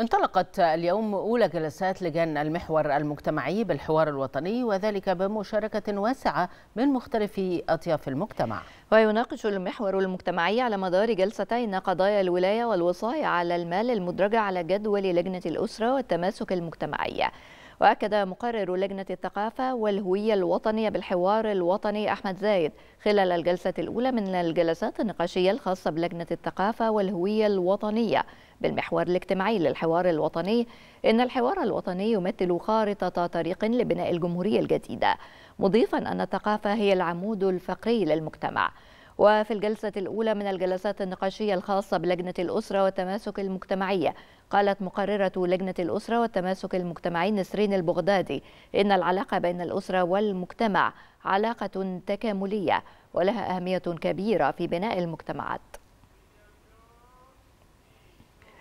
انطلقت اليوم أولى جلسات لجان المحور المجتمعي بالحوار الوطني وذلك بمشاركة واسعة من مختلف أطياف المجتمع ويناقش المحور المجتمعي على مدار جلستين قضايا الولاية والوصاية على المال المدرجة على جدول لجنة الأسرة والتماسك المجتمعي وأكد مقرر لجنة الثقافة والهوية الوطنية بالحوار الوطني أحمد زايد خلال الجلسة الأولى من الجلسات النقاشية الخاصة بلجنة الثقافة والهوية الوطنية بالمحور الاجتماعي للحوار الوطني إن الحوار الوطني يمثل خارطة طريق لبناء الجمهورية الجديدة مضيفا أن الثقافة هي العمود الفقري للمجتمع وفي الجلسة الأولى من الجلسات النقاشية الخاصة بلجنة الأسرة والتماسك المجتمعية قالت مقررة لجنة الأسرة والتماسك المجتمعي نسرين البغدادي إن العلاقة بين الأسرة والمجتمع علاقة تكاملية ولها أهمية كبيرة في بناء المجتمعات